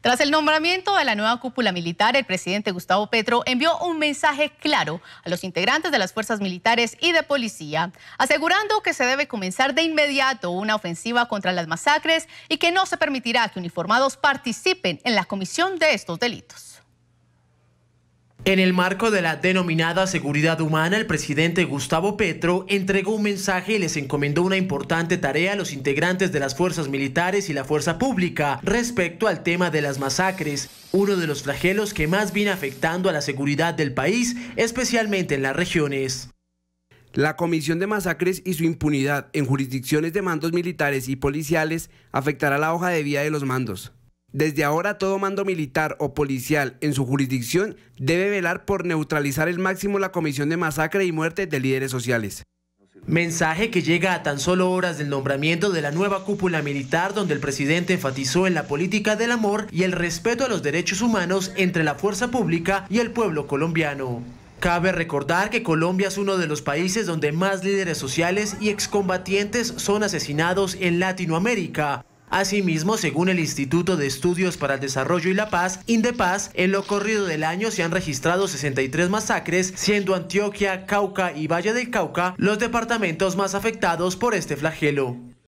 Tras el nombramiento de la nueva cúpula militar, el presidente Gustavo Petro envió un mensaje claro a los integrantes de las fuerzas militares y de policía, asegurando que se debe comenzar de inmediato una ofensiva contra las masacres y que no se permitirá que uniformados participen en la comisión de estos delitos. En el marco de la denominada seguridad humana, el presidente Gustavo Petro entregó un mensaje y les encomendó una importante tarea a los integrantes de las fuerzas militares y la fuerza pública respecto al tema de las masacres, uno de los flagelos que más viene afectando a la seguridad del país, especialmente en las regiones. La comisión de masacres y su impunidad en jurisdicciones de mandos militares y policiales afectará la hoja de vida de los mandos. Desde ahora todo mando militar o policial en su jurisdicción debe velar por neutralizar el máximo la comisión de masacre y muerte de líderes sociales. Mensaje que llega a tan solo horas del nombramiento de la nueva cúpula militar donde el presidente enfatizó en la política del amor y el respeto a los derechos humanos entre la fuerza pública y el pueblo colombiano. Cabe recordar que Colombia es uno de los países donde más líderes sociales y excombatientes son asesinados en Latinoamérica, Asimismo, según el Instituto de Estudios para el Desarrollo y la Paz, Indepaz, en lo corrido del año se han registrado 63 masacres, siendo Antioquia, Cauca y Valle del Cauca los departamentos más afectados por este flagelo.